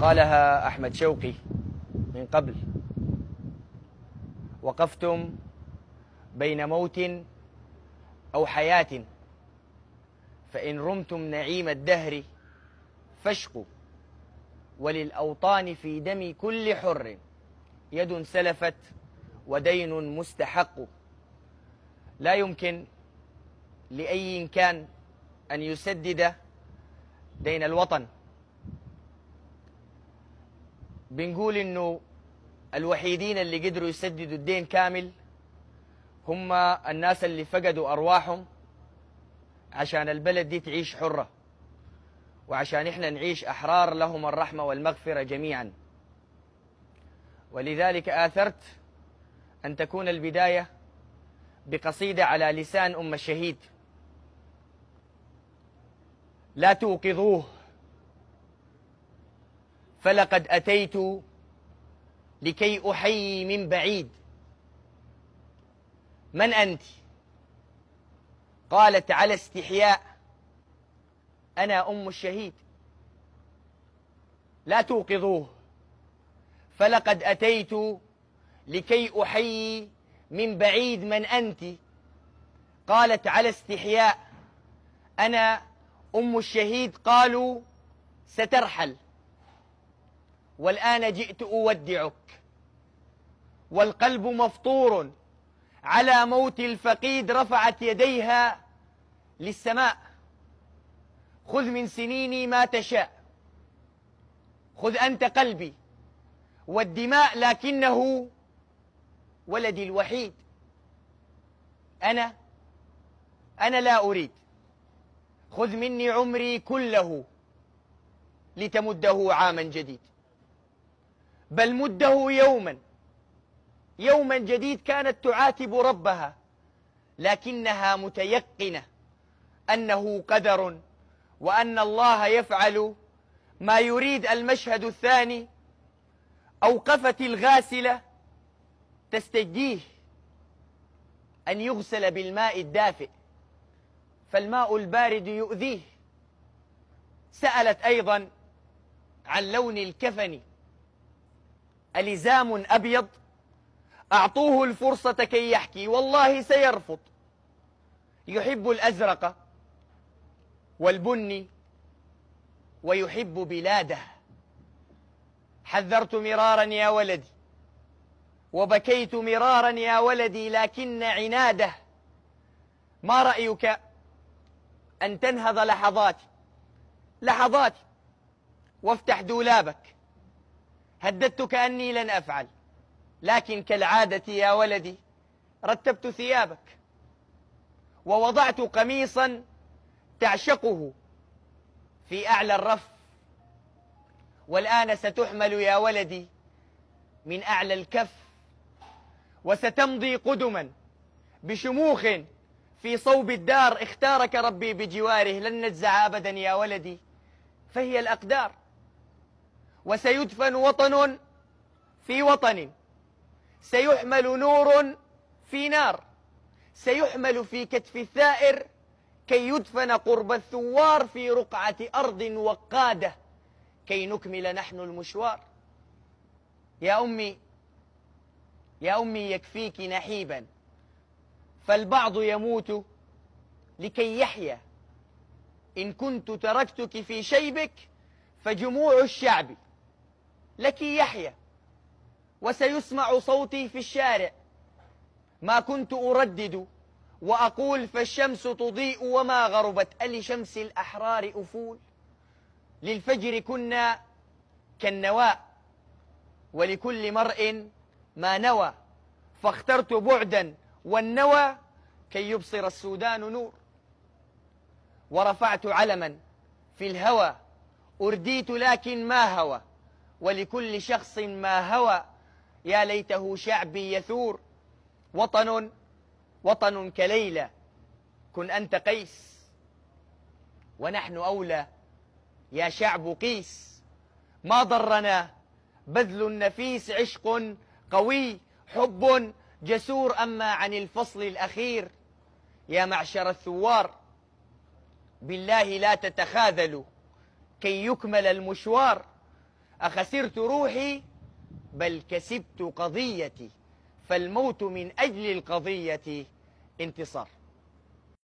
قالها أحمد شوقي من قبل وقفتم بين موت أو حياة فإن رمتم نعيم الدهر فاشقوا وللأوطان في دم كل حر يد سلفت ودين مستحق لا يمكن لأي كان أن يسدد دين الوطن بنقول انه الوحيدين اللي قدروا يسددوا الدين كامل هم الناس اللي فقدوا ارواحهم عشان البلد دي تعيش حره وعشان احنا نعيش احرار لهم الرحمه والمغفره جميعا ولذلك اثرت ان تكون البدايه بقصيده على لسان ام الشهيد لا توقظوه فلقد أتيت لكي أحيي من بعيد من أنت؟ قالت على استحياء أنا أم الشهيد لا توقظوه فلقد أتيت لكي أحيي من بعيد من أنت قالت على استحياء أنا أم الشهيد قالوا سترحل والآن جئت أودعك والقلب مفطور على موت الفقيد رفعت يديها للسماء خذ من سنيني ما تشاء خذ أنت قلبي والدماء لكنه ولدي الوحيد أنا أنا لا أريد خذ مني عمري كله لتمده عاما جديد بل مده يوما يوما جديد كانت تعاتب ربها لكنها متيقنة أنه قدر وأن الله يفعل ما يريد المشهد الثاني أوقفت الغاسلة تستجديه أن يغسل بالماء الدافئ فالماء البارد يؤذيه سألت أيضا عن لون الكفن ألزام أبيض أعطوه الفرصة كي يحكي والله سيرفض يحب الأزرق والبني ويحب بلاده حذرت مرارا يا ولدي وبكيت مرارا يا ولدي لكن عناده ما رأيك أن تنهض لحظاتي لحظاتي وافتح دولابك هددتك أني لن أفعل لكن كالعادة يا ولدي رتبت ثيابك ووضعت قميصا تعشقه في أعلى الرف والآن ستحمل يا ولدي من أعلى الكف وستمضي قدما بشموخ في صوب الدار اختارك ربي بجواره لن نجزع أبدا يا ولدي فهي الأقدار وسيدفن وطن في وطن سيحمل نور في نار سيحمل في كتف الثائر كي يدفن قرب الثوار في رقعة أرض وقادة كي نكمل نحن المشوار يا أمي يا أمي يكفيك نحيبا فالبعض يموت لكي يحيا إن كنت تركتك في شيبك فجموع الشعب لك يحيى وسيسمع صوتي في الشارع ما كنت أردد وأقول فالشمس تضيء وما غربت شمس الأحرار أفول للفجر كنا كالنواء ولكل مرء ما نوى فاخترت بعدا والنوى كي يبصر السودان نور ورفعت علما في الهوى أرديت لكن ما هوى ولكل شخص ما هوى يا ليته شعبي يثور وطن وطن كليلى كن أنت قيس ونحن أولى يا شعب قيس ما ضرنا بذل النفيس عشق قوي حب جسور أما عن الفصل الأخير يا معشر الثوار بالله لا تتخاذلوا كي يكمل المشوار أخسرت روحي بل كسبت قضيتي فالموت من أجل القضية انتصار